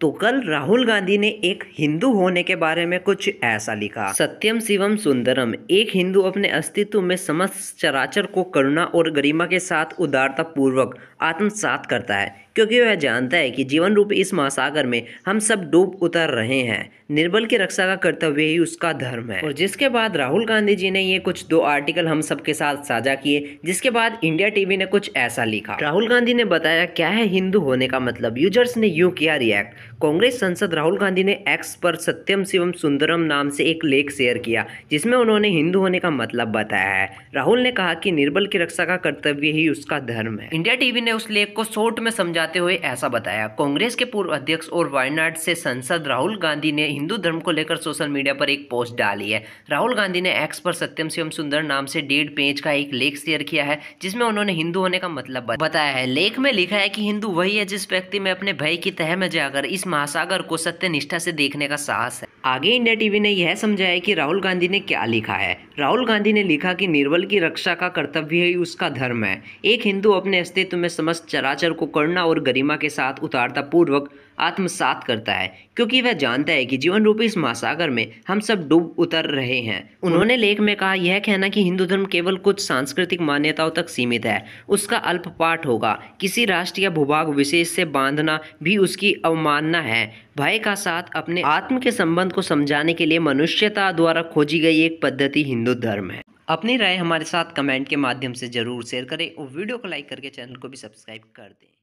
तो कल राहुल गांधी ने एक हिंदू होने के बारे में कुछ ऐसा लिखा सत्यम शिवम सुंदरम एक हिंदू अपने अस्तित्व में समस्त चराचर को करुणा और गरिमा के साथ उदारता पूर्वक आत्मसात करता है क्योंकि वह जानता है कि जीवन रूप इस महासागर में हम सब डूब उतर रहे हैं निर्बल की रक्षा का कर्तव्य ही उसका धर्म है और जिसके बाद राहुल गांधी जी ने ये कुछ दो आर्टिकल हम सबके साथ साझा किए जिसके बाद इंडिया टीवी ने कुछ ऐसा लिखा राहुल गांधी ने बताया क्या है हिंदू होने का मतलब यूजर्स ने यू किया रिएक्ट कांग्रेस सांसद राहुल गांधी ने एक्स पर सत्यम शिवम सुंदरम नाम से एक लेख शेयर किया जिसमें उन्होंने हिंदू होने का मतलब बताया है राहुल ने कहा कि निर्बल की रक्षा का कर्तव्य ही उसका धर्म है इंडिया टीवी ने उस लेख को शोर्ट में समझा बताते हुए ऐसा बताया कांग्रेस के पूर्व अध्यक्ष और वायनाड से सांसद राहुल गांधी ने हिंदू धर्म को लेकर सोशल मीडिया पर एक पोस्ट डाली है राहुल गांधी ने एक्स पर सत्यम शिवम सुंदर नाम से डेढ़ पेज का एक लेख शेयर किया है जिसमें उन्होंने हिंदू होने का मतलब बताया है लेख में लिखा है कि हिंदू वही है जिस व्यक्ति में अपने भय की तह में जाकर इस महासागर को सत्य निष्ठा से देखने का साहस है आगे इंडिया टीवी ने यह समझाया कि राहुल गांधी ने क्या लिखा है राहुल गांधी ने लिखा कि निर्बल की रक्षा का कर्तव्य ही उसका धर्म है एक हिंदू अपने अस्तित्व में समस्त चराचर को करुणा और गरिमा के साथ उतारता पूर्वक आत्मसात करता है क्योंकि वह जानता है कि जीवन रूपी इस महासागर में हम सब डूब उतर रहे हैं उन्होंने लेख में कहा यह कहना कि हिंदू धर्म केवल कुछ सांस्कृतिक मान्यताओं तक सीमित है उसका अल्प पाठ होगा किसी राष्ट्र या भूभाग विशेष से बांधना भी उसकी अवमानना है भय का साथ अपने आत्म के संबंध को समझाने के लिए मनुष्यता द्वारा खोजी गई एक पद्धति हिंदू धर्म है अपनी राय हमारे साथ कमेंट के माध्यम से ज़रूर शेयर करें और वीडियो को लाइक करके चैनल को भी सब्सक्राइब कर दें